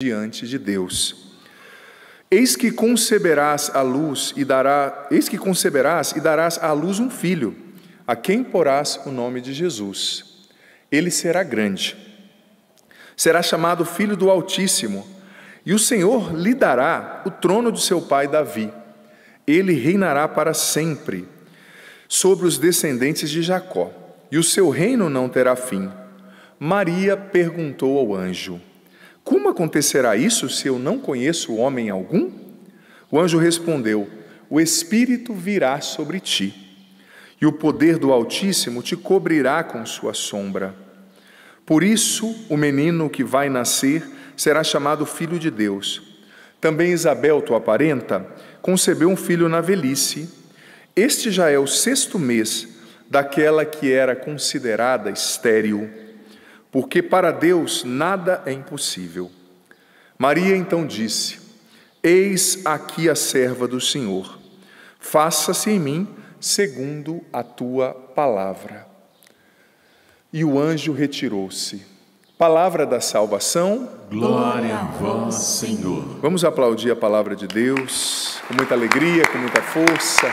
diante de Deus. Eis que conceberás a luz e dará, eis que conceberás e darás à luz um filho, a quem porás o nome de Jesus. Ele será grande. Será chamado filho do Altíssimo, e o Senhor lhe dará o trono de seu pai Davi. Ele reinará para sempre sobre os descendentes de Jacó, e o seu reino não terá fim. Maria perguntou ao anjo: como acontecerá isso se eu não conheço homem algum? O anjo respondeu: O Espírito virá sobre ti, e o poder do Altíssimo te cobrirá com sua sombra. Por isso, o menino que vai nascer será chamado Filho de Deus. Também Isabel, tua parenta, concebeu um filho na velhice. Este já é o sexto mês daquela que era considerada estéril porque para Deus nada é impossível. Maria então disse: Eis aqui a serva do Senhor, faça-se em mim segundo a tua palavra. E o anjo retirou-se. Palavra da salvação. Glória a vós, Senhor. Vamos aplaudir a palavra de Deus com muita alegria, com muita força.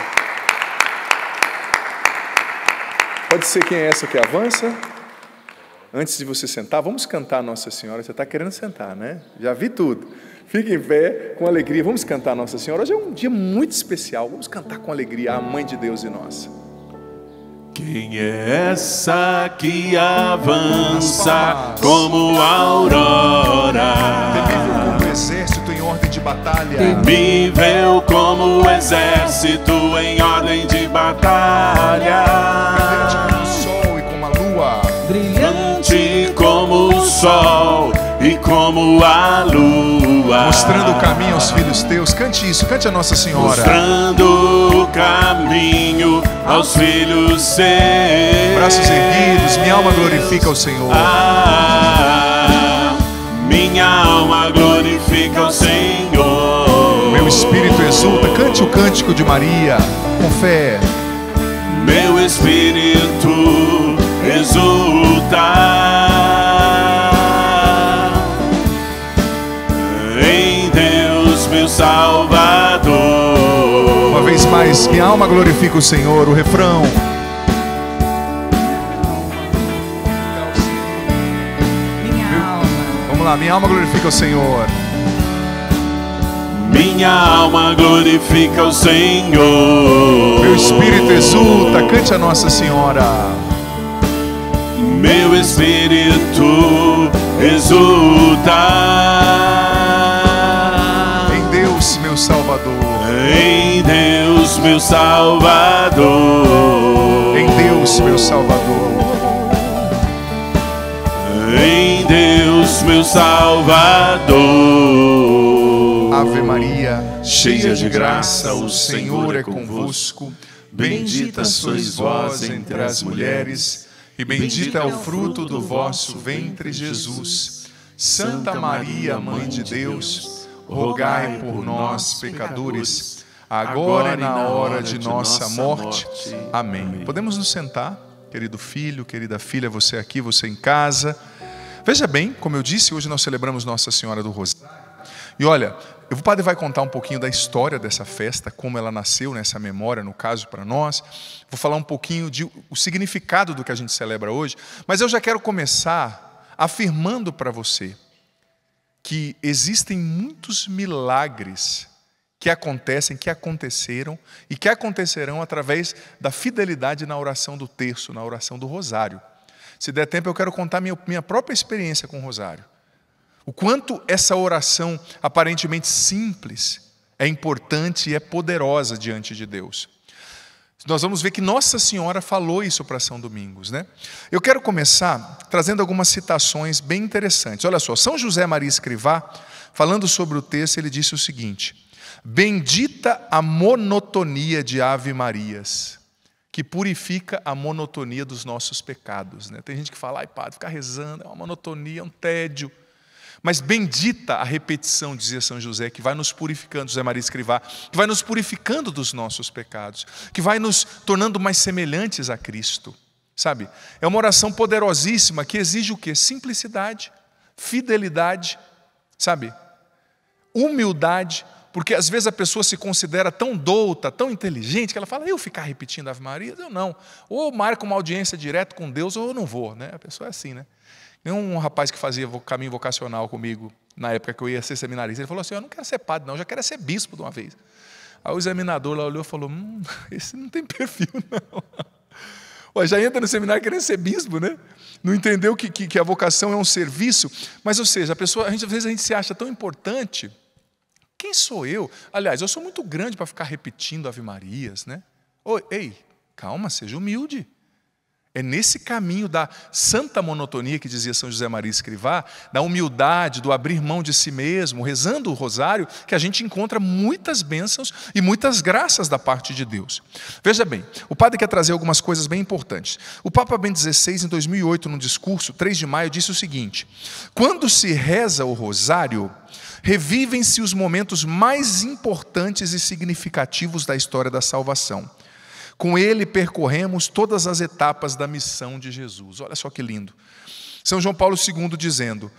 Pode ser quem é essa que avança? antes de você sentar, vamos cantar Nossa Senhora. Você está querendo sentar, né? Já vi tudo. Fique em pé com alegria. Vamos cantar Nossa Senhora. Hoje é um dia muito especial. Vamos cantar com alegria a Mãe de Deus e nossa. Quem é essa que avança como aurora? Temível como exército em ordem de batalha. Temível como exército em ordem de batalha sol e como a lua. Mostrando o caminho aos filhos teus. Cante isso, cante a Nossa Senhora. Mostrando o caminho aos filhos seus. Braços erguidos, minha alma glorifica o Senhor. Ah, minha alma glorifica o Senhor. Meu espírito exulta, cante o cântico de Maria com fé. Meu espírito exulta mas minha alma glorifica o Senhor. O refrão. Minha alma. Vamos lá, minha alma glorifica o Senhor. Minha alma glorifica o Senhor. Meu espírito exulta, cante a Nossa Senhora. Meu espírito exulta em Deus, meu Salvador em Deus meu Salvador. Em Deus meu Salvador. Em Deus meu Salvador. Ave Maria, cheia de graça, o Senhor é, é convosco. Bendita sois vós entre as mulheres, e bendito é, é o fruto do vosso ventre, Jesus. Santa Maria, Mãe de Deus, rogai por nós, pecadores agora, é agora e é na hora de, de nossa, nossa morte. morte. Amém. Amém. Podemos nos sentar, querido filho, querida filha, você aqui, você em casa. Veja bem, como eu disse, hoje nós celebramos Nossa Senhora do Rosário. E olha, o padre vai contar um pouquinho da história dessa festa, como ela nasceu nessa memória, no caso para nós. Vou falar um pouquinho do significado do que a gente celebra hoje, mas eu já quero começar afirmando para você que existem muitos milagres que acontecem, que aconteceram e que acontecerão através da fidelidade na oração do terço, na oração do rosário. Se der tempo, eu quero contar minha, minha própria experiência com o rosário. O quanto essa oração aparentemente simples é importante e é poderosa diante de Deus. Nós vamos ver que Nossa Senhora falou isso para São Domingos, né? Eu quero começar trazendo algumas citações bem interessantes. Olha só, São José Maria Escrivá, falando sobre o texto, ele disse o seguinte: Bendita a monotonia de Ave Marias, que purifica a monotonia dos nossos pecados. Né? Tem gente que fala, ai padre, ficar rezando é uma monotonia, é um tédio. Mas bendita a repetição, dizia São José, que vai nos purificando, José Maria Escrivá, que vai nos purificando dos nossos pecados, que vai nos tornando mais semelhantes a Cristo. Sabe? É uma oração poderosíssima que exige o quê? Simplicidade, fidelidade, sabe? Humildade, porque às vezes a pessoa se considera tão douta, tão inteligente, que ela fala, eu ficar repetindo Ave Maria? Eu não. Ou marca uma audiência direto com Deus, ou eu não vou. Né? A pessoa é assim, né? Tem um rapaz que fazia caminho vocacional comigo, na época que eu ia ser seminarista, ele falou assim, eu não quero ser padre não, eu já quero é ser bispo de uma vez. Aí o examinador lá olhou e falou, hum, esse não tem perfil não. Ué, já entra no seminário querendo ser bispo, né? Não entendeu que, que, que a vocação é um serviço. Mas, ou seja, a pessoa, a gente, às vezes a gente se acha tão importante quem sou eu? Aliás, eu sou muito grande para ficar repetindo Ave Marias, né? Oi, ei, calma, seja humilde. É nesse caminho da santa monotonia que dizia São José Maria Escrivá, da humildade, do abrir mão de si mesmo, rezando o rosário, que a gente encontra muitas bênçãos e muitas graças da parte de Deus. Veja bem, o padre quer trazer algumas coisas bem importantes. O Papa Bento XVI, em 2008, num discurso, 3 de maio, disse o seguinte: Quando se reza o rosário, revivem-se os momentos mais importantes e significativos da história da salvação. Com ele percorremos todas as etapas da missão de Jesus. Olha só que lindo. São João Paulo II dizendo,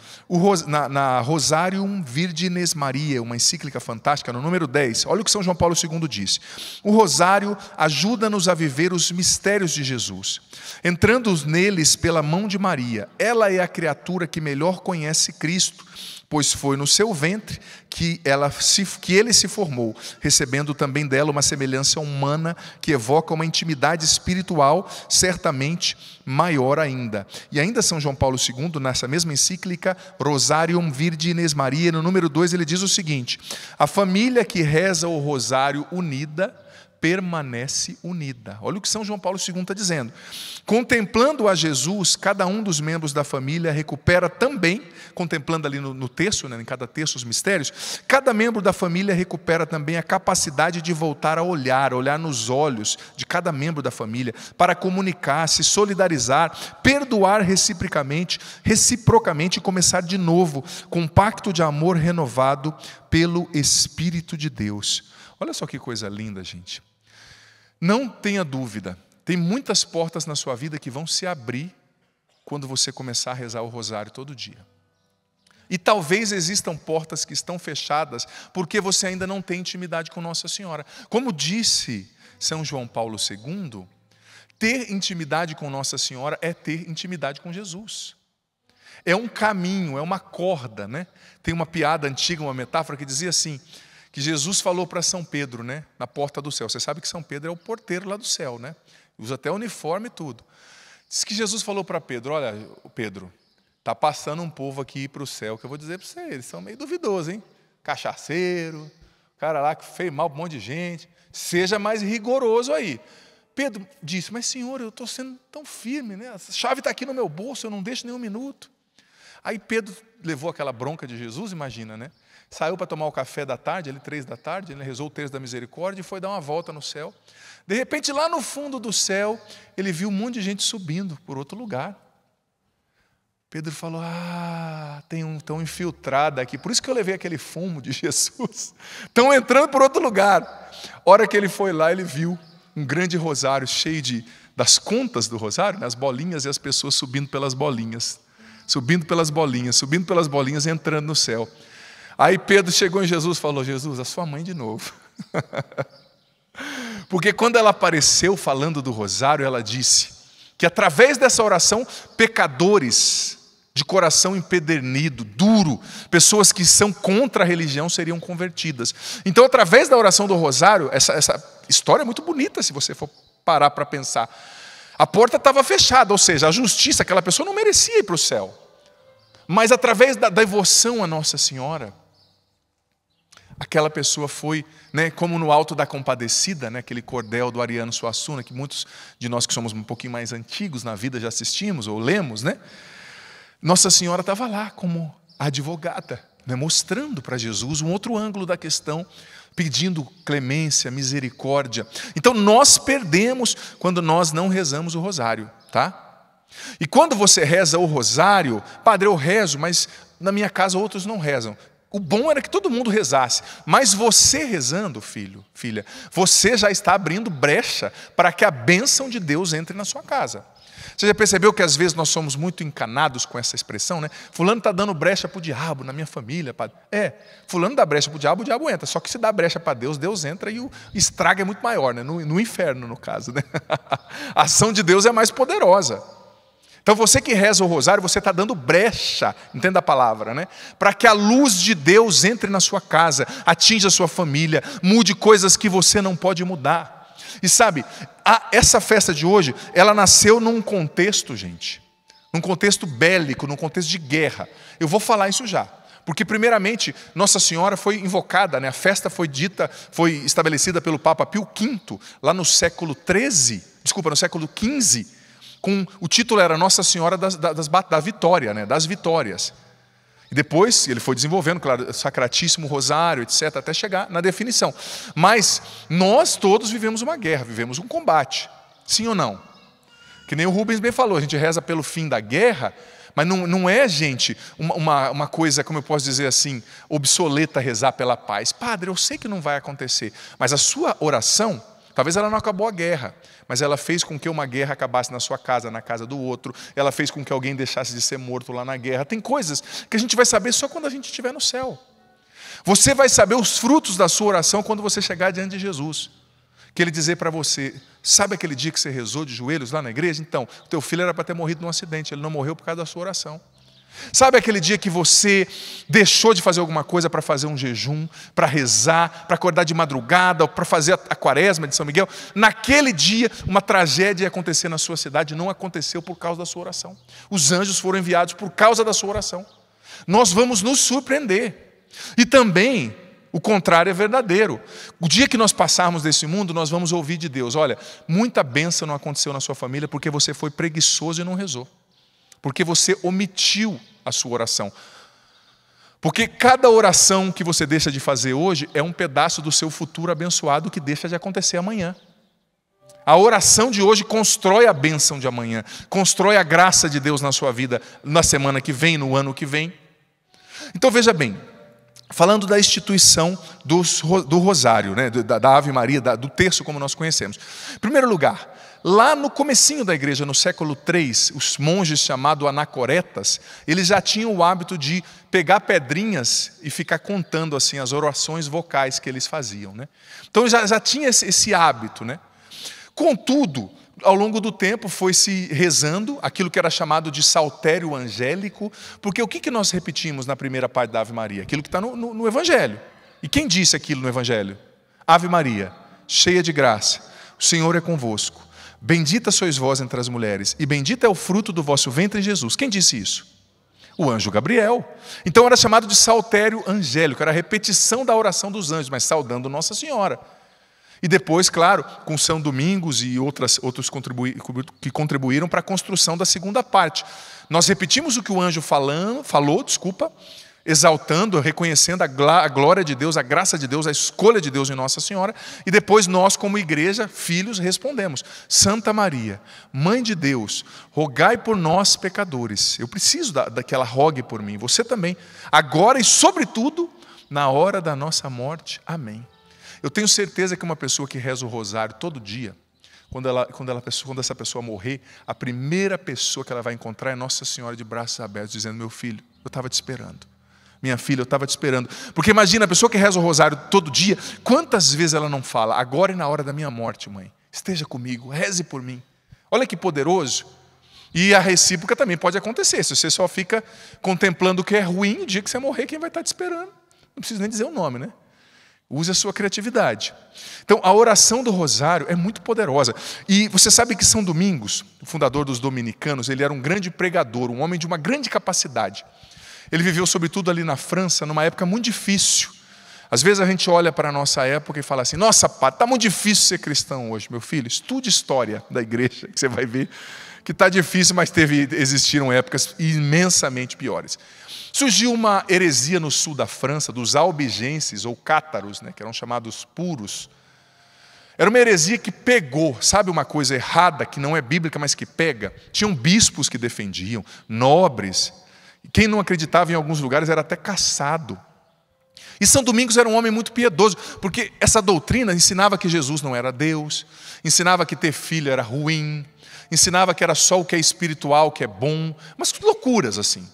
na, Rosarium Virgines Maria, uma encíclica fantástica, no número 10, olha o que São João Paulo II disse: O rosário ajuda-nos a viver os mistérios de Jesus, entrando neles pela mão de Maria. Ela é a criatura que melhor conhece Cristo, pois foi no seu ventre que, ela se, que ele se formou, recebendo também dela uma semelhança humana que evoca uma intimidade espiritual certamente maior ainda. E ainda São João Paulo Paulo II, nessa mesma encíclica, Rosarium Virginis Maria, no número 2, ele diz o seguinte: A família que reza o rosário unida permanece unida. Olha o que São João Paulo II está dizendo. Contemplando a Jesus, cada um dos membros da família recupera também, contemplando ali no, no texto, né, em cada texto os mistérios, cada membro da família recupera também a capacidade de voltar a olhar, olhar nos olhos de cada membro da família, para comunicar, se solidarizar, perdoar reciprocamente, reciprocamente e começar de novo, com um pacto de amor renovado pelo Espírito de Deus. Olha só que coisa linda, gente. Não tenha dúvida, tem muitas portas na sua vida que vão se abrir quando você começar a rezar o rosário todo dia. E talvez existam portas que estão fechadas porque você ainda não tem intimidade com Nossa Senhora. Como disse São João Paulo II, ter intimidade com Nossa Senhora é ter intimidade com Jesus. É um caminho, é uma corda, né? Tem uma piada antiga, uma metáfora que dizia assim: que Jesus falou para São Pedro, né, na porta do céu. Você sabe que São Pedro é o porteiro lá do céu, né? Usa até uniforme e tudo. Diz que Jesus falou para Pedro: Olha, Pedro, tá passando um povo aqui para o céu que eu vou dizer para você, eles são meio duvidosos, hein? Cachaceiro, cara lá que fez mal para um monte de gente. Seja mais rigoroso aí. Pedro disse: Mas senhor, eu estou sendo tão firme, né? A chave está aqui no meu bolso, eu não deixo nem um minuto. Aí Pedro levou aquela bronca de Jesus, imagina, né? Saiu para tomar o café da tarde, ali três da tarde, ele né, rezou o terço da misericórdia e foi dar uma volta no céu. De repente, lá no fundo do céu, ele viu um monte de gente subindo por outro lugar. Pedro falou: Ah, tem um tão infiltrado aqui. Por isso que eu levei aquele fumo de Jesus. Estão entrando por outro lugar. A hora que ele foi lá, ele viu um grande rosário cheio de, das contas do rosário, né, as bolinhas e as pessoas subindo pelas bolinhas, subindo pelas bolinhas, subindo pelas bolinhas, entrando no céu. Aí Pedro chegou em Jesus e falou: Jesus, a sua mãe de novo. Porque quando ela apareceu falando do rosário, ela disse que através dessa oração, pecadores de coração empedernido, duro, pessoas que são contra a religião seriam convertidas. Então, através da oração do rosário, essa, essa história é muito bonita se você for parar para pensar. A porta estava fechada, ou seja, a justiça, aquela pessoa não merecia ir para o céu. Mas através da devoção à Nossa Senhora, aquela pessoa foi, né, como no alto da compadecida, né, aquele cordel do Ariano Suassuna, que muitos de nós que somos um pouquinho mais antigos na vida já assistimos ou lemos, né? Nossa Senhora estava lá como advogada, né, mostrando para Jesus um outro ângulo da questão, pedindo clemência, misericórdia. Então nós perdemos quando nós não rezamos o rosário, tá? E quando você reza o rosário, padre, eu rezo, mas na minha casa outros não rezam. O bom era que todo mundo rezasse, mas você rezando, filho, filha, você já está abrindo brecha para que a bênção de Deus entre na sua casa. Você já percebeu que às vezes nós somos muito encanados com essa expressão, né? Fulano está dando brecha para o diabo na minha família. Padre. É, fulano dá brecha para o diabo, o diabo entra. Só que se dá brecha para Deus, Deus entra e o estrago é muito maior, né? no, no inferno, no caso. Né? A ação de Deus é mais poderosa. Então você que reza o rosário, você está dando brecha, entenda a palavra, né? Para que a luz de Deus entre na sua casa, atinja a sua família, mude coisas que você não pode mudar. E sabe, a, essa festa de hoje, ela nasceu num contexto, gente, num contexto bélico, num contexto de guerra. Eu vou falar isso já. Porque, primeiramente, Nossa Senhora foi invocada, né? a festa foi dita, foi estabelecida pelo Papa Pio V, lá no século XIII, desculpa, no século XV, com o título era Nossa Senhora das, das, da Vitória, né? das Vitórias. E depois ele foi desenvolvendo, claro, Sacratíssimo Rosário, etc., até chegar na definição. Mas nós todos vivemos uma guerra, vivemos um combate, sim ou não? Que nem o Rubens bem falou, a gente reza pelo fim da guerra, mas não, não é, gente, uma, uma, uma coisa, como eu posso dizer assim, obsoleta rezar pela paz. Padre, eu sei que não vai acontecer, mas a sua oração Talvez ela não acabou a guerra, mas ela fez com que uma guerra acabasse na sua casa, na casa do outro, ela fez com que alguém deixasse de ser morto lá na guerra. Tem coisas que a gente vai saber só quando a gente estiver no céu. Você vai saber os frutos da sua oração quando você chegar diante de Jesus. Que ele dizer para você: sabe aquele dia que você rezou de joelhos lá na igreja? Então, teu filho era para ter morrido num acidente, ele não morreu por causa da sua oração. Sabe aquele dia que você deixou de fazer alguma coisa para fazer um jejum, para rezar, para acordar de madrugada, para fazer a quaresma de São Miguel? Naquele dia, uma tragédia ia acontecer na sua cidade, não aconteceu por causa da sua oração. Os anjos foram enviados por causa da sua oração. Nós vamos nos surpreender. E também, o contrário é verdadeiro. O dia que nós passarmos desse mundo, nós vamos ouvir de Deus: olha, muita bênção não aconteceu na sua família porque você foi preguiçoso e não rezou porque você omitiu a sua oração. Porque cada oração que você deixa de fazer hoje é um pedaço do seu futuro abençoado que deixa de acontecer amanhã. A oração de hoje constrói a bênção de amanhã, constrói a graça de Deus na sua vida na semana que vem, no ano que vem. Então veja bem, falando da instituição do, do rosário, né, da, da Ave Maria, da, do terço como nós conhecemos. Em primeiro lugar, Lá no comecinho da igreja, no século III, os monges chamados anacoretas, eles já tinham o hábito de pegar pedrinhas e ficar contando assim as orações vocais que eles faziam. Né? Então já, já tinha esse, esse hábito. Né? Contudo, ao longo do tempo foi se rezando aquilo que era chamado de saltério angélico, porque o que, que nós repetimos na primeira parte da Ave Maria? Aquilo que está no, no, no Evangelho. E quem disse aquilo no Evangelho? Ave Maria, cheia de graça, o Senhor é convosco. Bendita sois vós entre as mulheres, e bendito é o fruto do vosso ventre, Jesus. Quem disse isso? O anjo Gabriel. Então era chamado de saltério angélico, era a repetição da oração dos anjos, mas saudando Nossa Senhora. E depois, claro, com São Domingos e outras, outros contribuí que contribuíram para a construção da segunda parte. Nós repetimos o que o anjo falando, falou, desculpa, exaltando, reconhecendo a, glória de Deus, a graça de Deus, a escolha de Deus em Nossa Senhora, e depois nós, como igreja, filhos, respondemos: Santa Maria, Mãe de Deus, rogai por nós, pecadores. Eu preciso da, da que ela rogue por mim, você também, agora e sobretudo na hora da nossa morte. Amém. Eu tenho certeza que uma pessoa que reza o rosário todo dia, quando, ela, quando, ela, quando essa pessoa morrer, a primeira pessoa que ela vai encontrar é Nossa Senhora de braços abertos, dizendo: Meu filho, eu estava te esperando. Minha filha, eu estava te esperando. Porque imagina, a pessoa que reza o rosário todo dia, quantas vezes ela não fala, agora e é na hora da minha morte, mãe, esteja comigo, reze por mim. Olha que poderoso. E a recíproca também pode acontecer. Se você só fica contemplando o que é ruim, o dia que você morrer, quem vai estar te esperando? Não preciso nem dizer o nome, né? Use a sua criatividade. Então, a oração do rosário é muito poderosa. E você sabe que São Domingos, o fundador dos dominicanos, ele era um grande pregador, um homem de uma grande capacidade. Ele viveu, sobretudo, ali na França, numa época muito difícil. Às vezes a gente olha para a nossa época e fala assim: nossa, pá, está muito difícil ser cristão hoje, meu filho. Estude história da igreja, que você vai ver que está difícil, mas teve, existiram épocas imensamente piores. Surgiu uma heresia no sul da França, dos albigenses ou cátaros, né, que eram chamados puros. Era uma heresia que pegou, sabe uma coisa errada que não é bíblica, mas que pega? Tinham bispos que defendiam, nobres, quem não acreditava em alguns lugares era até caçado. E São Domingos era um homem muito piedoso, porque essa doutrina ensinava que Jesus não era Deus, ensinava que ter filho era ruim, ensinava que era só o que é espiritual, que é bom, mas loucuras assim,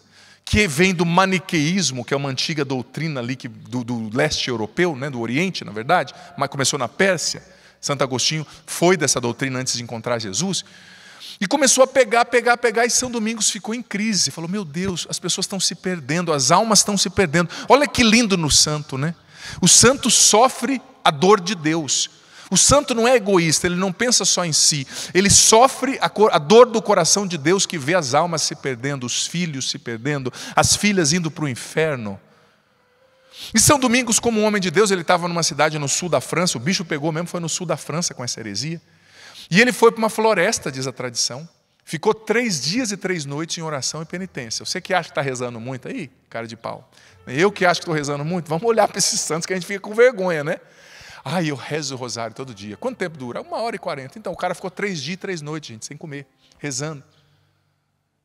que vem do maniqueísmo, que é uma antiga doutrina ali que, do, do leste europeu, né, do Oriente, na verdade, mas começou na Pérsia. Santo Agostinho foi dessa doutrina antes de encontrar Jesus. E começou a pegar, pegar, pegar, e São Domingos ficou em crise. Falou: Meu Deus, as pessoas estão se perdendo, as almas estão se perdendo. Olha que lindo no santo, né? O santo sofre a dor de Deus. O santo não é egoísta, ele não pensa só em si. Ele sofre a, cor, a dor do coração de Deus que vê as almas se perdendo, os filhos se perdendo, as filhas indo para o inferno. E São Domingos, como um homem de Deus, ele estava numa cidade no sul da França, o bicho pegou mesmo, foi no sul da França com essa heresia. E ele foi para uma floresta, diz a tradição. Ficou três dias e três noites em oração e penitência. Você que acha que está rezando muito aí, cara de pau. Eu que acho que estou rezando muito, vamos olhar para esses santos que a gente fica com vergonha, né? Ai, eu rezo o rosário todo dia. Quanto tempo dura? Uma hora e quarenta. Então, o cara ficou três dias e três noites, gente, sem comer, rezando.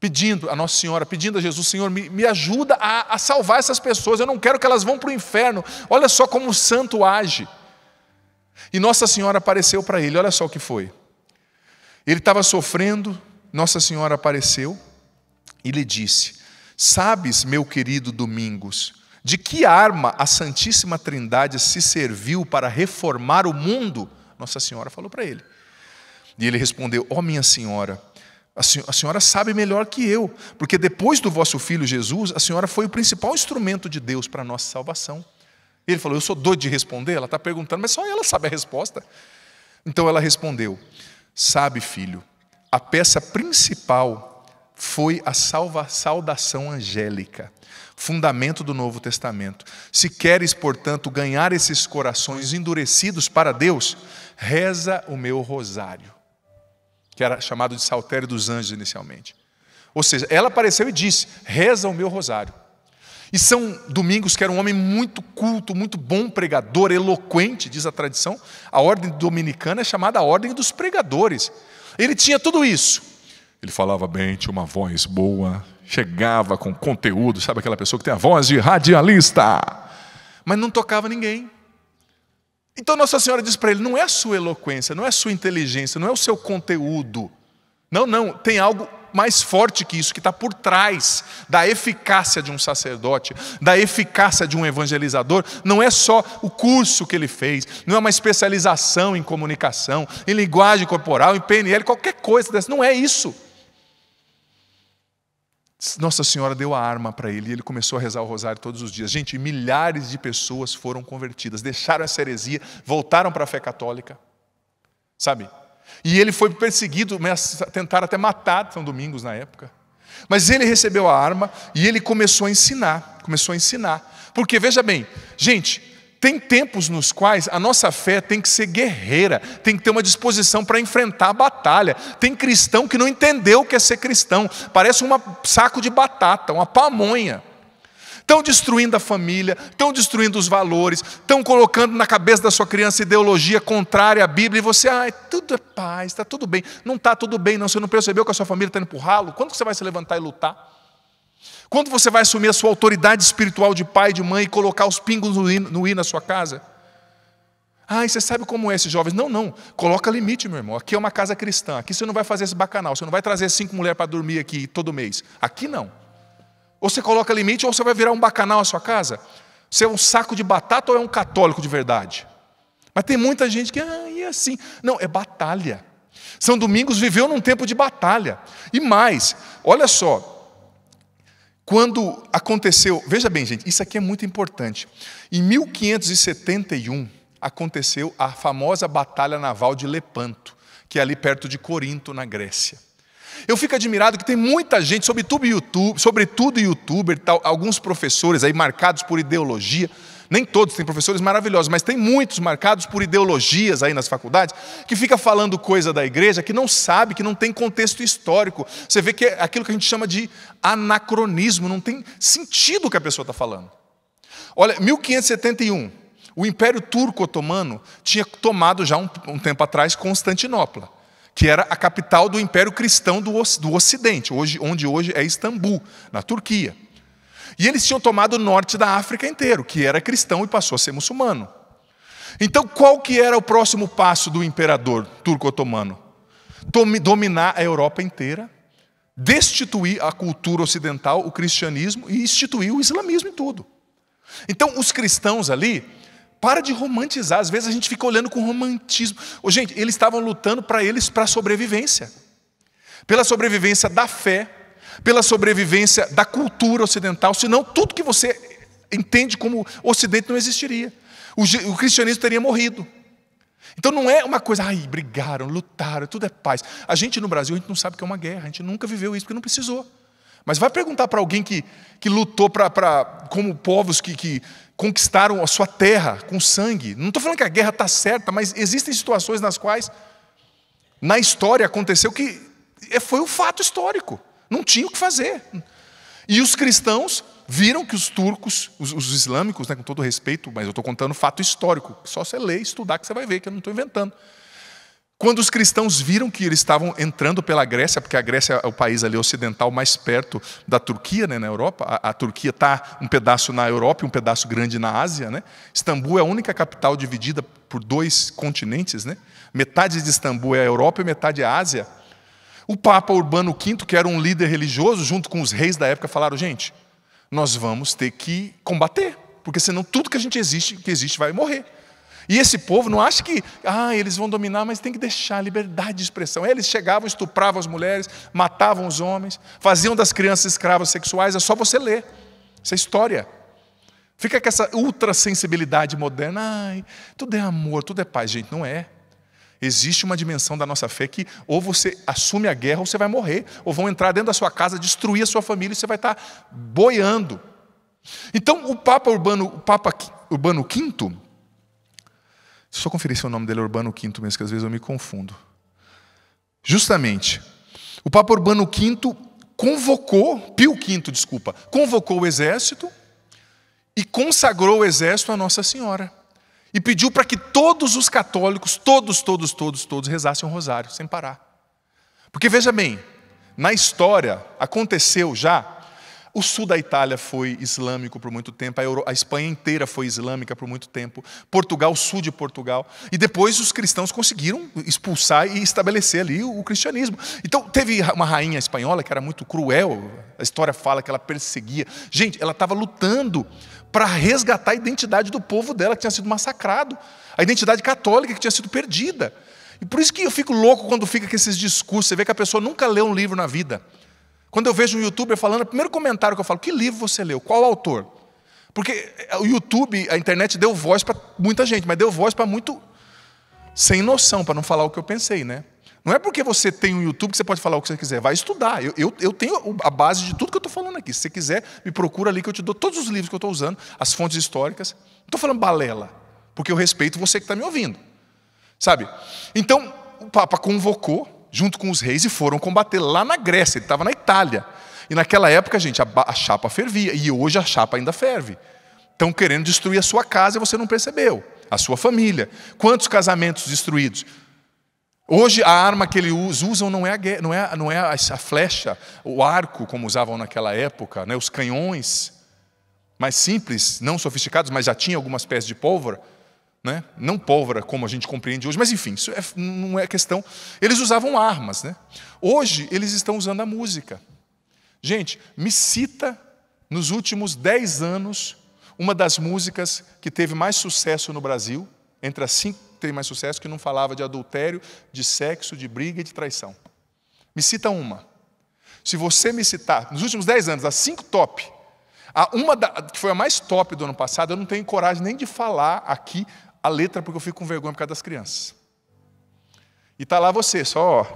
Pedindo a Nossa Senhora, pedindo a Jesus, Senhor, me, me ajuda a, a salvar essas pessoas. Eu não quero que elas vão para o inferno. Olha só como o santo age. E Nossa Senhora apareceu para ele, olha só o que foi. Ele estava sofrendo, Nossa Senhora apareceu e lhe disse: Sabes, meu querido Domingos, de que arma a Santíssima Trindade se serviu para reformar o mundo? Nossa Senhora falou para ele. E ele respondeu: Ó oh, minha senhora, a senhora sabe melhor que eu, porque depois do vosso filho Jesus, a senhora foi o principal instrumento de Deus para a nossa salvação. Ele falou: Eu sou doido de responder? Ela está perguntando, mas só ela sabe a resposta. Então ela respondeu: Sabe, filho, a peça principal foi a salva, saudação angélica, fundamento do Novo Testamento. Se queres, portanto, ganhar esses corações endurecidos para Deus, reza o meu rosário, que era chamado de saltério dos anjos inicialmente. Ou seja, ela apareceu e disse: reza o meu rosário. E são Domingos, que era um homem muito culto, muito bom pregador, eloquente, diz a tradição. A ordem dominicana é chamada a ordem dos pregadores. Ele tinha tudo isso. Ele falava bem, tinha uma voz boa, chegava com conteúdo, sabe aquela pessoa que tem a voz de radialista, mas não tocava ninguém. Então Nossa Senhora diz para ele: não é a sua eloquência, não é a sua inteligência, não é o seu conteúdo. Não, não, tem algo mais forte que isso, que está por trás da eficácia de um sacerdote, da eficácia de um evangelizador, não é só o curso que ele fez, não é uma especialização em comunicação, em linguagem corporal, em PNL, qualquer coisa dessa. Não é isso. Nossa Senhora deu a arma para ele e ele começou a rezar o rosário todos os dias. Gente, milhares de pessoas foram convertidas, deixaram essa heresia, voltaram para a fé católica. Sabe? E ele foi perseguido, tentaram até matar São Domingos na época. Mas ele recebeu a arma e ele começou a ensinar, começou a ensinar. Porque veja bem, gente, tem tempos nos quais a nossa fé tem que ser guerreira, tem que ter uma disposição para enfrentar a batalha. Tem cristão que não entendeu o que é ser cristão, parece um saco de batata, uma pamonha estão destruindo a família, estão destruindo os valores, estão colocando na cabeça da sua criança ideologia contrária à Bíblia, e você, ah, tudo é paz, está tudo bem. Não está tudo bem, não. Você não percebeu que a sua família está indo para ralo? Quando você vai se levantar e lutar? Quando você vai assumir a sua autoridade espiritual de pai, de mãe e colocar os pingos no i, no i na sua casa? Ah, e você sabe como é esses jovens? Não, não. Coloca limite, meu irmão. Aqui é uma casa cristã. Aqui você não vai fazer esse bacanal. Você não vai trazer cinco mulheres para dormir aqui todo mês. Aqui não. Ou você coloca limite, ou você vai virar um bacanal na sua casa. Você é um saco de batata ou é um católico de verdade? Mas tem muita gente que ah, é assim. Não, é batalha. São Domingos viveu num tempo de batalha. E mais, olha só. Quando aconteceu, veja bem, gente, isso aqui é muito importante. Em 1571 aconteceu a famosa Batalha Naval de Lepanto, que é ali perto de Corinto, na Grécia. Eu fico admirado que tem muita gente, sobretudo YouTube, sobretudo youtuber, tal, alguns professores aí marcados por ideologia, nem todos têm professores maravilhosos, mas tem muitos marcados por ideologias aí nas faculdades, que fica falando coisa da igreja que não sabe, que não tem contexto histórico. Você vê que é aquilo que a gente chama de anacronismo, não tem sentido o que a pessoa está falando. Olha, 1571, o Império Turco-Otomano tinha tomado já um, um tempo atrás Constantinopla que era a capital do Império Cristão do, Ocidente, hoje, onde hoje é Istambul, na Turquia. E eles tinham tomado o norte da África inteiro, que era cristão e passou a ser muçulmano. Então, qual que era o próximo passo do imperador turco-otomano? Dominar a Europa inteira, destituir a cultura ocidental, o cristianismo e instituir o islamismo em tudo. Então, os cristãos ali para de romantizar. Às vezes a gente fica olhando com romantismo. Oh, gente, eles estavam lutando para eles para a sobrevivência. Pela sobrevivência da fé, pela sobrevivência da cultura ocidental, senão tudo que você entende como ocidente não existiria. O, o cristianismo teria morrido. Então não é uma coisa, ai, brigaram, lutaram, tudo é paz. A gente no Brasil, a gente não sabe o que é uma guerra, a gente nunca viveu isso porque não precisou. Mas vai perguntar para alguém que, que lutou pra, pra, como povos que, que conquistaram a sua terra com sangue. Não estou falando que a guerra está certa, mas existem situações nas quais, na história, aconteceu que é, foi um fato histórico. Não tinha o que fazer. E os cristãos viram que os turcos, os, os islâmicos, né, com todo respeito, mas eu estou contando fato histórico, só você ler e estudar que você vai ver, que eu não estou inventando. Quando os cristãos viram que eles estavam entrando pela Grécia, porque a Grécia é o país ali ocidental mais perto da Turquia, né, na Europa. A, a Turquia está um pedaço na Europa e um pedaço grande na Ásia. Né? Istambul é a única capital dividida por dois continentes. Né? Metade de Istambul é a Europa e metade é a Ásia. O Papa Urbano V, que era um líder religioso, junto com os reis da época, falaram: gente, nós vamos ter que combater, porque senão tudo que a gente existe, que existe vai morrer. E esse povo não acha que, ah, eles vão dominar, mas tem que deixar liberdade de expressão. Eles chegavam, estupravam as mulheres, matavam os homens, faziam das crianças escravas sexuais, é só você ler. Isso é história. Fica com essa sensibilidade moderna, ai, tudo é amor, tudo é paz. Gente, não é. Existe uma dimensão da nossa fé que ou você assume a guerra ou você vai morrer, ou vão entrar dentro da sua casa, destruir a sua família e você vai estar tá boiando. Então, o Papa Urbano, o Papa Urbano V, Deixa eu só conferir se o nome dele é Urbano V mesmo, que às vezes eu me confundo. Justamente, o Papa Urbano V convocou, Pio V, desculpa, convocou o exército e consagrou o exército a Nossa Senhora. E pediu para que todos os católicos, todos, todos, todos, todos, rezassem o rosário, sem parar. Porque veja bem, na história aconteceu já o sul da Itália foi islâmico por muito tempo, a, Euro, a, Espanha inteira foi islâmica por muito tempo, Portugal, sul de Portugal. E depois os cristãos conseguiram expulsar e estabelecer ali o, o cristianismo. Então, teve uma rainha espanhola que era muito cruel, a história fala que ela perseguia. Gente, ela estava lutando para resgatar a identidade do povo dela que tinha sido massacrado, a identidade católica que tinha sido perdida. E por isso que eu fico louco quando fica com esses discursos. Você vê que a pessoa nunca leu um livro na vida. Quando eu vejo um youtuber falando, o primeiro comentário que eu falo, que livro você leu? Qual autor? Porque é, o YouTube, a internet deu voz para muita gente, mas deu voz para muito sem noção, para não falar o que eu pensei, né? Não é porque você tem um YouTube que você pode falar o que você quiser. Vai estudar. Eu, eu, eu tenho a base de tudo que eu estou falando aqui. Se você quiser, me procura ali que eu te dou todos os livros que eu estou usando, as fontes históricas. Não estou falando balela, porque eu respeito você que está me ouvindo. Sabe? Então, o Papa convocou junto com os reis e foram combater lá na Grécia, ele estava na Itália. E naquela época, gente, a, a, chapa fervia, e hoje a chapa ainda ferve. Estão querendo destruir a sua casa e você não percebeu, a sua família. Quantos casamentos destruídos? Hoje a arma que eles usam não é a, não é, não é a, a flecha, o arco, como usavam naquela época, né? os canhões mais simples, não sofisticados, mas já tinha algumas peças de pólvora. Né? Não pólvora como a gente compreende hoje, mas enfim, isso é, não é questão. Eles usavam armas. Né? Hoje, eles estão usando a música. Gente, me cita nos últimos 10 anos uma das músicas que teve mais sucesso no Brasil, entre as cinco que teve mais sucesso, que não falava de adultério, de sexo, de briga e de traição. Me cita uma. Se você me citar, nos últimos 10 anos, as cinco top, a uma da, que foi a mais top do ano passado, eu não tenho coragem nem de falar aqui a letra porque eu fico com vergonha por causa das crianças. E tá lá você, só ó,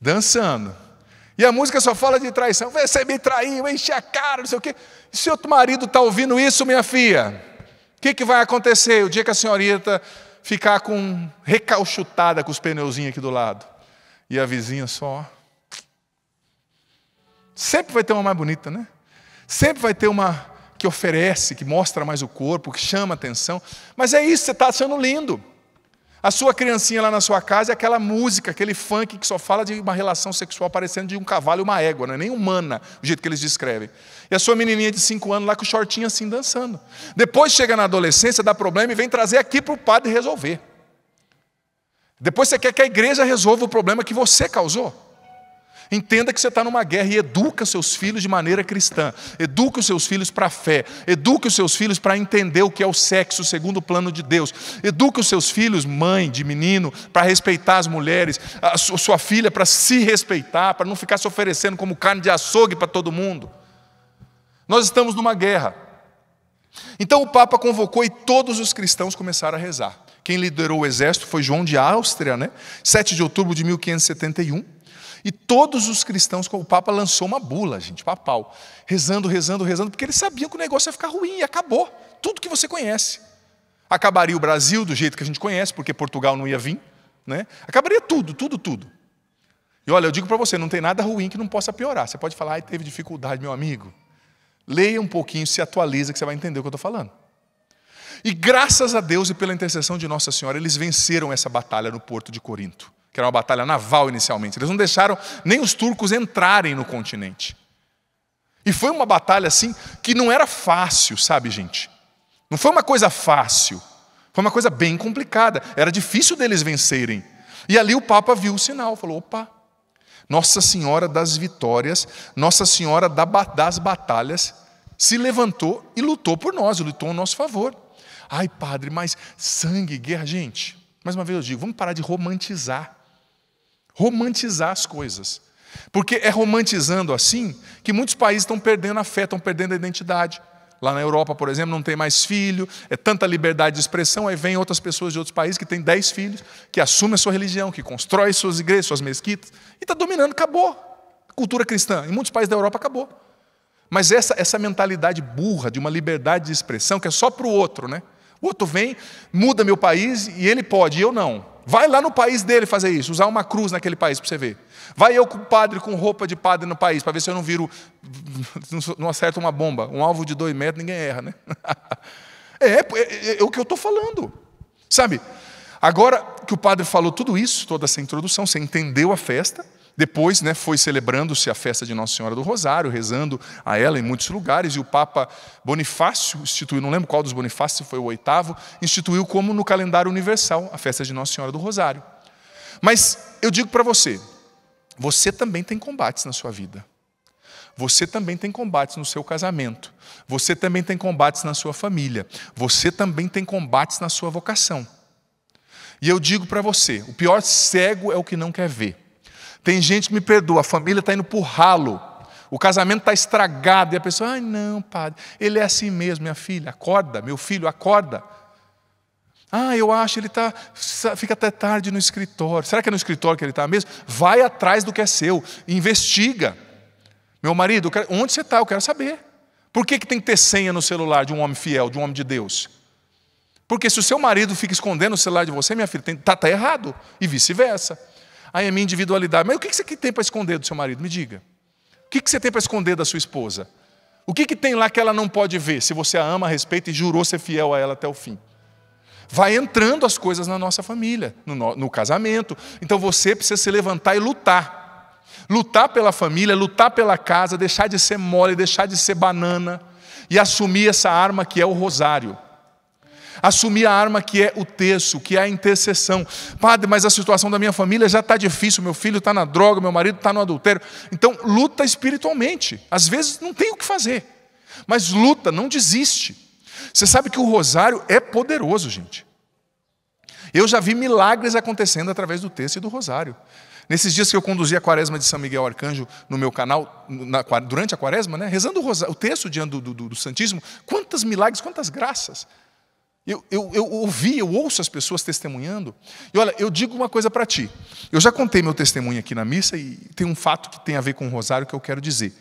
dançando. E a música só fala de traição. Você me traiu, enche a cara, não sei o quê. E se outro marido está ouvindo isso, minha filha, o que, que vai acontecer o dia que a senhorita ficar com recalchutada com os pneuzinhos aqui do lado? E a vizinha só. Sempre vai ter uma mais bonita, né? Sempre vai ter uma que oferece, que mostra mais o corpo, que chama atenção. Mas é isso, você está achando lindo. A sua criancinha lá na sua casa é aquela música, aquele funk que só fala de uma relação sexual parecendo de um cavalo e uma égua, não é nem humana, o jeito que eles descrevem. E a sua menininha de 5 anos lá com o shortinho assim dançando. Depois chega na adolescência, dá problema e vem trazer aqui para o padre resolver. Depois você quer que a igreja resolva o problema que você causou. Entenda que você está numa guerra e educa seus filhos de maneira cristã. Educa os seus filhos para a fé. Educa os seus filhos para entender o que é o sexo segundo o plano de Deus. Educa os seus filhos, mãe de menino, para respeitar as mulheres. A sua filha para se respeitar, para não ficar se oferecendo como carne de açougue para todo mundo. Nós estamos numa guerra. Então o Papa convocou e todos os cristãos começaram a rezar. Quem liderou o exército foi João de Áustria, né? 7 de outubro de 1571. E todos os cristãos, o Papa lançou uma bula, gente, papal, rezando, rezando, rezando, porque eles sabiam que o negócio ia ficar ruim e acabou. Tudo que você conhece. Acabaria o Brasil do jeito que a gente conhece, porque Portugal não ia vir. Né? Acabaria tudo, tudo, tudo. E olha, eu digo para você, não tem nada ruim que não possa piorar. Você pode falar, ai, teve dificuldade, meu amigo. Leia um pouquinho, se atualiza, que você vai entender o que eu estou falando. E graças a Deus e pela intercessão de Nossa Senhora, eles venceram essa batalha no porto de Corinto que era uma batalha naval inicialmente. Eles não deixaram nem os turcos entrarem no continente. E foi uma batalha assim que não era fácil, sabe, gente? Não foi uma coisa fácil. Foi uma coisa bem complicada. Era difícil deles vencerem. E ali o Papa viu o sinal, falou: opa, Nossa Senhora das Vitórias, Nossa Senhora das Batalhas, se levantou e lutou por nós, lutou ao nosso favor. Ai, padre, mas sangue, guerra, gente. Mais uma vez eu digo, vamos parar de romantizar. Romantizar as coisas. Porque é romantizando assim que muitos países estão perdendo a fé, estão perdendo a identidade. Lá na Europa, por exemplo, não tem mais filho, é tanta liberdade de expressão, aí vem outras pessoas de outros países que têm dez filhos, que assumem a sua religião, que constroem suas igrejas, suas mesquitas, e está dominando, acabou. A cultura cristã, em muitos países da Europa, acabou. Mas essa, essa mentalidade burra de uma liberdade de expressão que é só para o outro, né? O outro vem, muda meu país e ele pode, e eu não. Vai lá no país dele fazer isso, usar uma cruz naquele país para você ver. Vai eu com padre com roupa de padre no país para ver se eu não viro, não acerto uma bomba, um alvo de dois metros ninguém erra, né? É, é, é, é o que eu estou falando, sabe? Agora que o padre falou tudo isso, toda essa introdução, você entendeu a festa, depois né, foi celebrando-se a festa de Nossa Senhora do Rosário, rezando a ela em muitos lugares, e o Papa Bonifácio instituiu, não lembro qual dos Bonifácios, foi o oitavo, instituiu como no calendário universal a festa de Nossa Senhora do Rosário. Mas eu digo para você, você também tem combates na sua vida. Você também tem combates no seu casamento. Você também tem combates na sua família. Você também tem combates na sua vocação. E eu digo para você: o pior cego é o que não quer ver. Tem gente que me perdoa, a família está indo para o ralo, o casamento está estragado, e a pessoa, ai não, padre, ele é assim mesmo, minha filha, acorda, meu filho, acorda. Ah, eu acho, ele tá, fica até tarde no escritório. Será que é no escritório que ele está mesmo? Vai atrás do que é seu, investiga. Meu marido, quero, onde você está? Eu quero saber. Por que, que tem que ter senha no celular de um homem fiel, de um homem de Deus? Porque se o seu marido fica escondendo o celular de você, minha filha, está tá errado. E vice-versa. Aí é minha individualidade. Mas o que você tem para esconder do seu marido? Me diga. O que você tem para esconder da sua esposa? O que, que tem lá que ela não pode ver, se você a ama, respeita e jurou ser fiel a ela até o fim? Vai entrando as coisas na nossa família, no, no, no casamento. Então você precisa se levantar e lutar. Lutar pela família, lutar pela casa, deixar de ser mole, deixar de ser banana e assumir essa arma que é o rosário assumir a arma que é o texto, que é a intercessão. Padre, mas a situação da minha família já está difícil, meu filho está na droga, meu marido está no adultério. Então, luta espiritualmente. Às vezes não tem o que fazer, mas luta, não desiste. Você sabe que o rosário é poderoso, gente. Eu já vi milagres acontecendo através do texto e do rosário. Nesses dias que eu conduzi a quaresma de São Miguel Arcanjo no meu canal, na, durante a quaresma, né, rezando o, rosário, o texto diante do, do, do Santíssimo, quantas milagres, quantas graças. Eu, eu, eu ouvi, eu ouço as pessoas testemunhando. E olha, eu digo uma coisa para ti. Eu já contei meu testemunho aqui na missa e tem um fato que tem a ver com o rosário que eu quero dizer.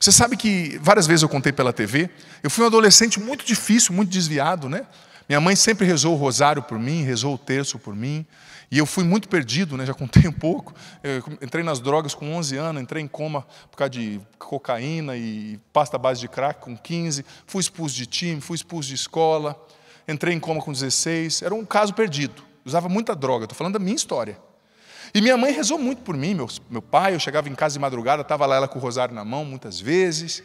Você sabe que várias vezes eu contei pela TV, eu fui um adolescente muito difícil, muito desviado, né? Minha mãe sempre rezou o rosário por mim, rezou o terço por mim, e eu fui muito perdido, né? Já contei um pouco. Eu entrei nas drogas com 11 anos, entrei em coma por causa de cocaína e pasta base de crack com 15, fui expulso de time, fui expulso de escola entrei em coma com 16, era um caso perdido, usava muita droga, estou falando da minha história. E minha mãe rezou muito por mim, meu, meu pai, eu chegava em casa de madrugada, estava lá ela com o rosário na mão muitas vezes.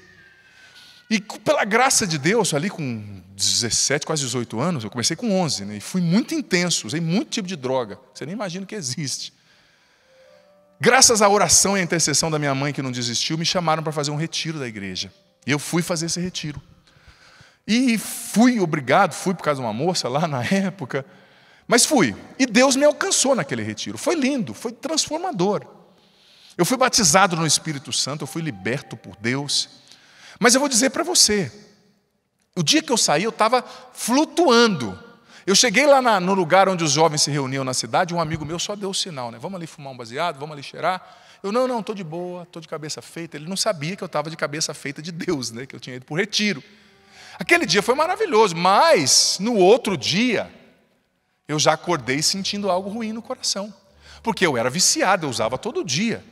E pela graça de Deus, ali com 17, quase 18 anos, eu comecei com 11, né? e fui muito intenso, usei muito tipo de droga, você nem imagina que existe. Graças à oração e à intercessão da minha mãe que não desistiu, me chamaram para fazer um retiro da igreja. E eu fui fazer esse retiro. E fui obrigado, fui por causa de uma moça lá na época, mas fui. E Deus me alcançou naquele retiro. Foi lindo, foi transformador. Eu fui batizado no Espírito Santo, eu fui liberto por Deus. Mas eu vou dizer para você: o dia que eu saí, eu estava flutuando. Eu cheguei lá na, no lugar onde os jovens se reuniam na cidade, um amigo meu só deu o sinal, né? Vamos ali fumar um baseado, vamos ali cheirar. Eu, não, não, estou de boa, estou de cabeça feita. Ele não sabia que eu estava de cabeça feita de Deus, né? que eu tinha ido para o retiro. Aquele dia foi maravilhoso, mas no outro dia eu já acordei sentindo algo ruim no coração, porque eu era viciado, eu usava todo dia.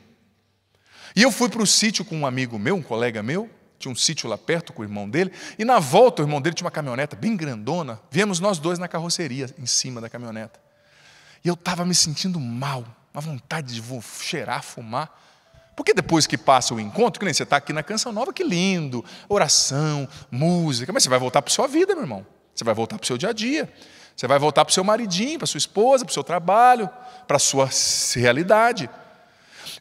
E eu fui para o sítio com um amigo meu, um colega meu, tinha um sítio lá perto com o irmão dele, e na volta o irmão dele tinha uma caminhoneta bem grandona, viemos nós dois na carroceria em cima da caminhoneta. E eu estava me sentindo mal, uma vontade de cheirar, fumar. Porque depois que passa o encontro, que nem você está aqui na Canção Nova, que lindo, oração, música, mas você vai voltar para a sua vida, meu irmão. Você vai voltar para o seu dia a dia. Você vai voltar para o seu maridinho, para sua esposa, para o seu trabalho, para a sua realidade.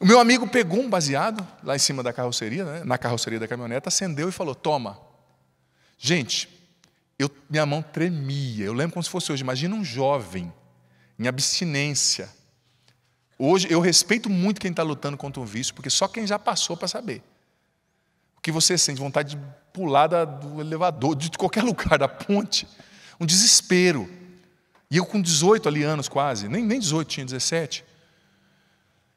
O meu amigo pegou um baseado lá em cima da carroceria, né, na carroceria da caminhoneta, acendeu e falou: Toma. Gente, eu, minha mão tremia. Eu lembro como se fosse hoje. Imagina um jovem em abstinência Hoje eu respeito muito quem está lutando contra um vício, porque só quem já passou para saber. O que você sente, vontade de pular da, do elevador, de qualquer lugar, da ponte. Um desespero. E eu com 18 ali anos quase, nem, nem 18, tinha 17.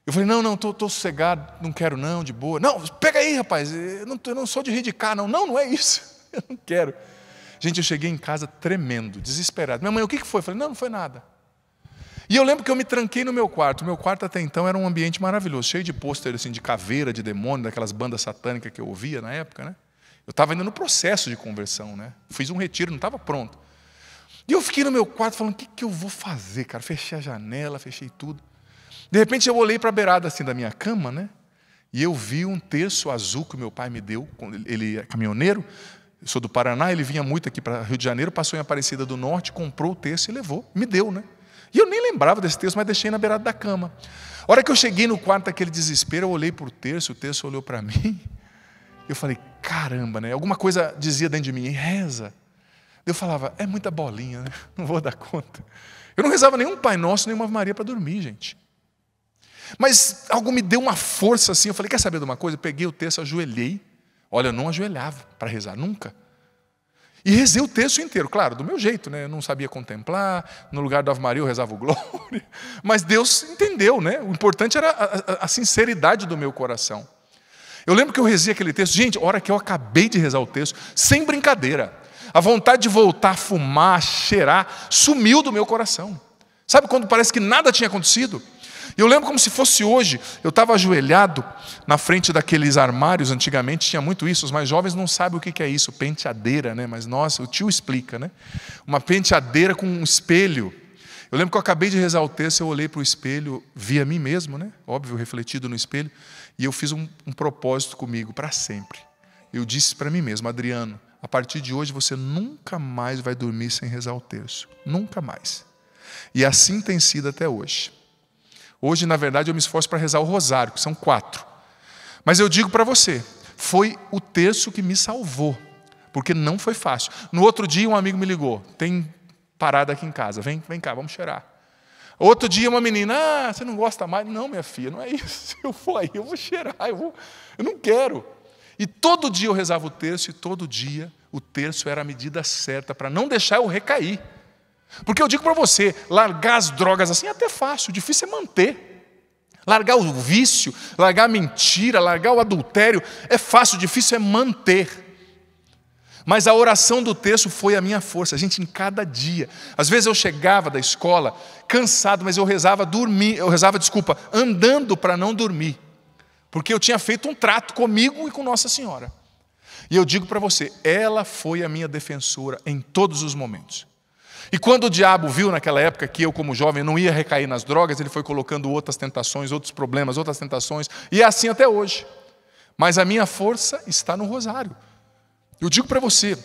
Eu falei, não, não, estou tô, tô sossegado, não quero não, de boa. Não, pega aí, rapaz, eh, eu não, eu não sou de ridicar, não. Não, não é isso, eu não quero. Gente, eu cheguei em casa tremendo, desesperado. Minha mãe, o que, que foi? Eu falei, não, não foi nada. E eu lembro que eu me tranquei no meu quarto. O meu quarto até então era um ambiente maravilhoso, cheio de pôster assim, de caveira, de demônio, daquelas bandas satânicas que eu ouvia na época. Né? Eu estava ainda no processo de conversão. Né? Fiz um retiro, não estava pronto. E eu fiquei no meu quarto falando: o que, que eu vou fazer, cara? Fechei a janela, fechei tudo. De repente eu olhei para a beirada assim da minha cama, né? E eu vi um terço azul que meu pai me deu, ele é caminhoneiro, eu sou do Paraná, ele vinha muito aqui para Rio de Janeiro, passou em Aparecida do Norte, comprou o terço e levou, me deu, né? E eu nem lembrava desse texto, mas deixei na beirada da cama. A hora que eu cheguei no quarto daquele desespero, eu olhei para o terço, o terço olhou para mim. Eu falei, caramba, né? Alguma coisa dizia dentro de mim, reza. Eu falava, é muita bolinha, né? não vou dar conta. Eu não rezava nenhum Pai Nosso, nenhuma Ave Maria para dormir, gente. Mas algo me deu uma força assim. Eu falei, quer saber de uma coisa? Eu peguei o texto, ajoelhei. Olha, eu não ajoelhava para rezar, nunca. E rezei o texto inteiro, claro, do meu jeito, né? Eu não sabia contemplar, no lugar do Ave Maria eu rezava o Glória. Mas Deus entendeu, né? O importante era a, a, a sinceridade do meu coração. Eu lembro que eu rezei aquele texto, gente, hora que eu acabei de rezar o texto, sem brincadeira. A vontade de voltar a fumar, a cheirar, sumiu do meu coração. Sabe quando parece que nada tinha acontecido? E eu lembro como se fosse hoje, eu estava ajoelhado na frente daqueles armários, antigamente tinha muito isso, os mais jovens não sabem o que é isso, penteadeira, né? mas nossa, o tio explica, né? Uma penteadeira com um espelho. Eu lembro que eu acabei de rezar o texto, eu olhei para o espelho, vi a mim mesmo, né? óbvio, refletido no espelho, e eu fiz um, um propósito comigo para sempre. Eu disse para mim mesmo, Adriano, a partir de hoje você nunca mais vai dormir sem rezar o terço. Nunca mais. E assim tem sido até hoje. Hoje, na verdade, eu me esforço para rezar o rosário, que são quatro. Mas eu digo para você, foi o terço que me salvou, porque não foi fácil. No outro dia, um amigo me ligou: tem parada aqui em casa, vem, vem cá, vamos cheirar. Outro dia, uma menina: ah, você não gosta mais? Não, minha filha, não é isso. Eu vou aí, eu vou cheirar, eu, vou, eu não quero. E todo dia eu rezava o terço, e todo dia o terço era a medida certa para não deixar eu recair. Porque eu digo para você, largar as drogas assim é até fácil, difícil é manter. Largar o vício, largar a mentira, largar o adultério é fácil, difícil é manter. Mas a oração do texto foi a minha força, gente, em cada dia. Às vezes eu chegava da escola cansado, mas eu rezava dormir, eu rezava, desculpa, andando para não dormir. Porque eu tinha feito um trato comigo e com Nossa Senhora. E eu digo para você, ela foi a minha defensora em todos os momentos. E quando o diabo viu naquela época que eu, como jovem, não ia recair nas drogas, ele foi colocando outras tentações, outros problemas, outras tentações, e é assim até hoje. Mas a minha força está no rosário. Eu digo para você,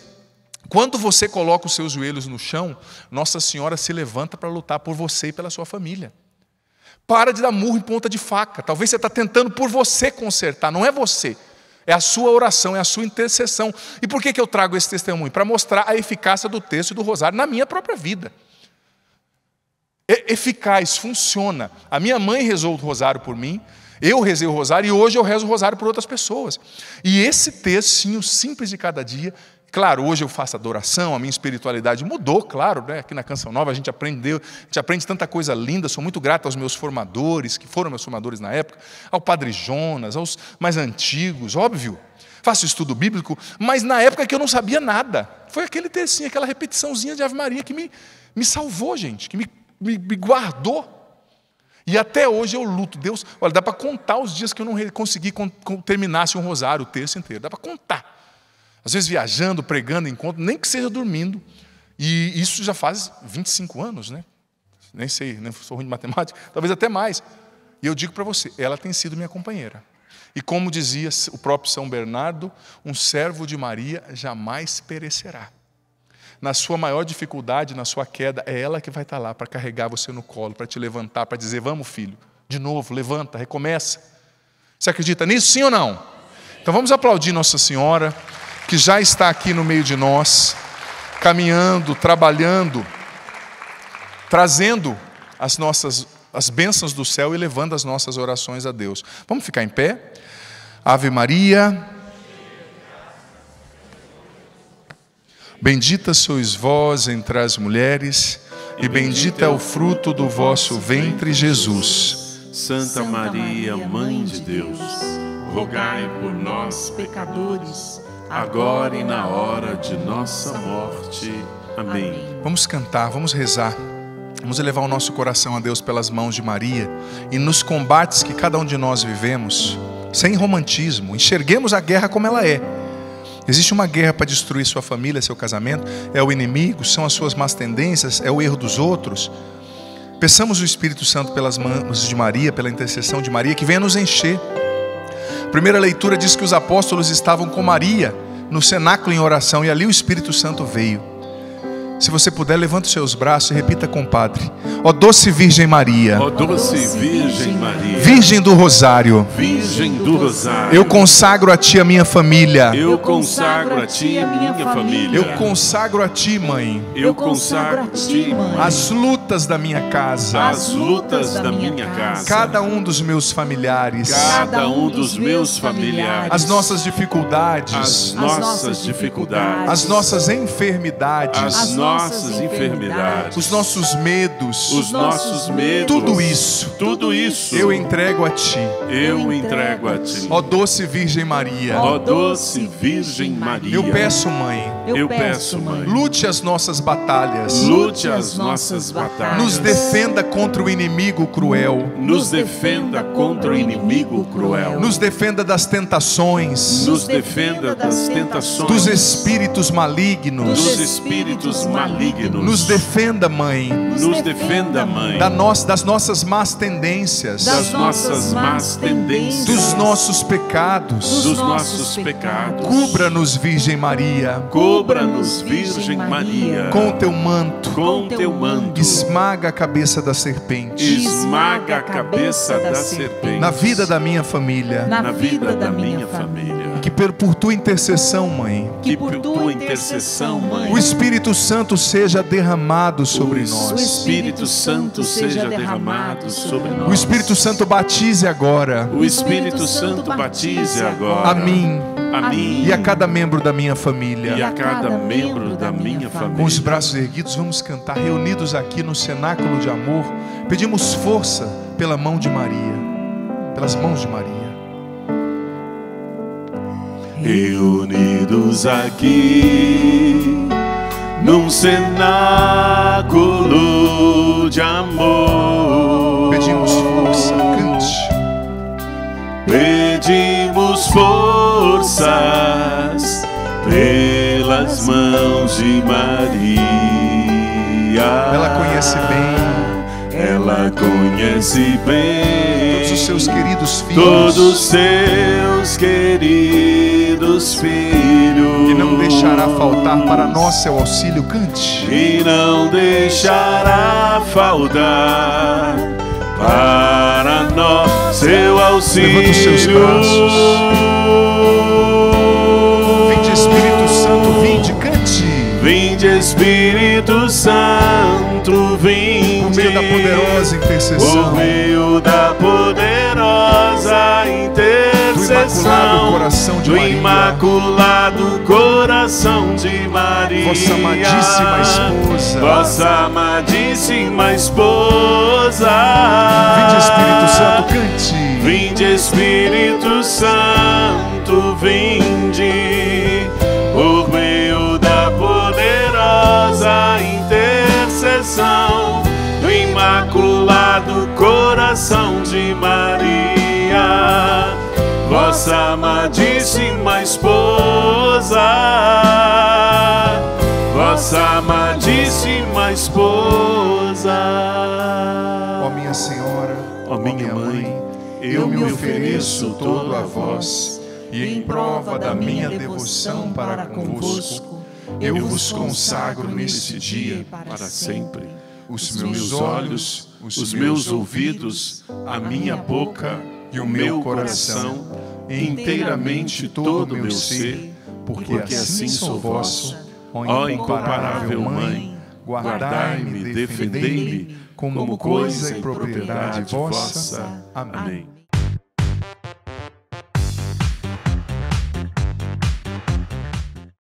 quando você coloca os seus joelhos no chão, Nossa Senhora se levanta para lutar por você e pela sua família. Para de dar murro em ponta de faca. Talvez você está tentando por você consertar, não é você é a sua oração, é a sua intercessão. E por que, que eu trago esse testemunho? Para mostrar a eficácia do texto e do rosário na minha própria vida. É eficaz, funciona. A minha mãe rezou o rosário por mim, eu rezei o rosário e hoje eu rezo o rosário por outras pessoas. E esse o simples de cada dia Claro, hoje eu faço adoração, a minha espiritualidade mudou, claro, né? aqui na Canção Nova a gente aprendeu, a gente aprende tanta coisa linda, sou muito grato aos meus formadores, que foram meus formadores na época, ao Padre Jonas, aos mais antigos, óbvio. Faço estudo bíblico, mas na época que eu não sabia nada. Foi aquele tercinho, aquela repetiçãozinha de Ave Maria que me, me salvou, gente, que me, me, me guardou. E até hoje eu luto. Deus, olha, dá para contar os dias que eu não consegui terminar um rosário, o terço inteiro, dá para contar. Às vezes viajando, pregando, encontro, nem que seja dormindo. E isso já faz 25 anos, né? Nem sei, nem sou ruim de matemática, talvez até mais. E eu digo para você, ela tem sido minha companheira. E como dizia o próprio São Bernardo, um servo de Maria jamais perecerá. Na sua maior dificuldade, na sua queda, é ela que vai estar tá lá para carregar você no colo, para te levantar, para dizer: Vamos, filho, de novo, levanta, recomeça. Você acredita nisso, sim ou não? Então vamos aplaudir Nossa Senhora que já está aqui no meio de nós, caminhando, trabalhando, trazendo as nossas as bênçãos do céu e levando as nossas orações a Deus. Vamos ficar em pé? Ave Maria. Bendita sois vós entre as mulheres, e bendito é o fruto do vosso ventre, Jesus. Santa Maria, Mãe de Deus, rogai por nós, pecadores agora e na hora de nossa morte. Amém. Vamos cantar, vamos rezar. Vamos elevar o nosso coração a Deus pelas mãos de Maria e nos combates que cada um de nós vivemos, sem romantismo, enxerguemos a guerra como ela é. Existe uma guerra para destruir sua família, seu casamento, é o inimigo, são as suas más tendências, é o erro dos outros. Peçamos o Espírito Santo pelas mãos de Maria, pela intercessão de Maria, que venha nos encher. Primeira leitura diz que os apóstolos estavam com Maria no cenáculo em oração e ali o Espírito Santo veio. Se você puder, levanta os seus braços e repita com o Padre. Ó doce Virgem Maria. Ó doce Virgem Maria. Virgem do Rosário. Virgem do Rosário. Eu consagro a ti a minha família. Eu consagro a ti a minha família. Eu consagro a ti, mãe. Eu consagro a ti, mãe. As lutas da minha casa. As lutas da minha casa. Cada um dos meus familiares. Cada um dos meus familiares. As nossas dificuldades. As nossas dificuldades. As nossas enfermidades. As nossas nossas enfermidades, os nossos medos, os nossos medos, tudo isso, tudo isso eu entrego a ti. Eu entrego a ti. Ó doce Virgem Maria, ó doce Virgem Maria. Eu peço, mãe, eu peço, Mãe. Lute as nossas batalhas. Lute as nossas batalhas. Nos defenda contra o inimigo cruel. Nos defenda contra o inimigo cruel. Nos defenda das tentações. Nos defenda das tentações. Dos espíritos malignos. Dos espíritos malignos. Nos defenda, Mãe. Nos defenda, Mãe. Da nós, das nossas más tendências. Das nossas más tendências. Dos nossos pecados. Dos nossos pecados. Cubra-nos, Virgem Maria. Cubra Cubra-nos, Virgem Maria, com teu manto. Com teu manto. Esmaga a cabeça da serpente. Esmaga a cabeça da serpente. Na vida da minha família. Na vida da minha família. Que por tua intercessão, mãe. Que por tua intercessão, mãe. O Espírito Santo seja derramado sobre nós. O Espírito Santo seja derramado sobre nós. O Espírito Santo batize agora. O Espírito Santo batize agora. A mim a mim e a cada membro da minha família. E a cada membro da minha família. Com os braços erguidos, vamos cantar, reunidos aqui no cenáculo de amor, pedimos força pela mão de Maria, pelas mãos de Maria. Reunidos aqui num cenáculo de amor, pedimos força pedimos forças pelas mãos de Maria. Ela conhece bem. Ela conhece bem todos os seus queridos filhos. Todos seus queridos filhos. E não deixará faltar para nós seu auxílio, cante. E não deixará faltar para torna seu auxílio. Levanta os seus braços. Vinde Espírito Santo, vinde, cante. Vinde Espírito Santo, vinde. Por meio da poderosa intercessão. Por meio da poderosa intercessão. Do imaculado coração do Maria. imaculado coração de Maria, vossa amadíssima esposa, vossa amadíssima esposa. Vinde Espírito Santo, cante. Vinde Espírito Santo, vinde por meio da poderosa intercessão do imaculado coração de Maria vossa amadíssima esposa, vossa amadíssima esposa. Ó oh, minha Senhora, ó oh, minha, minha mãe, eu me ofereço todo a vós, e em prova da minha devoção para convosco, eu vos consagro neste dia para sempre os meus olhos, os meus ouvidos, a minha boca, e o meu coração, inteiramente todo o meu ser, porque assim, assim sou vosso, ó incomparável Mãe, guardai-me, defendei-me como coisa e propriedade vossa. Amém.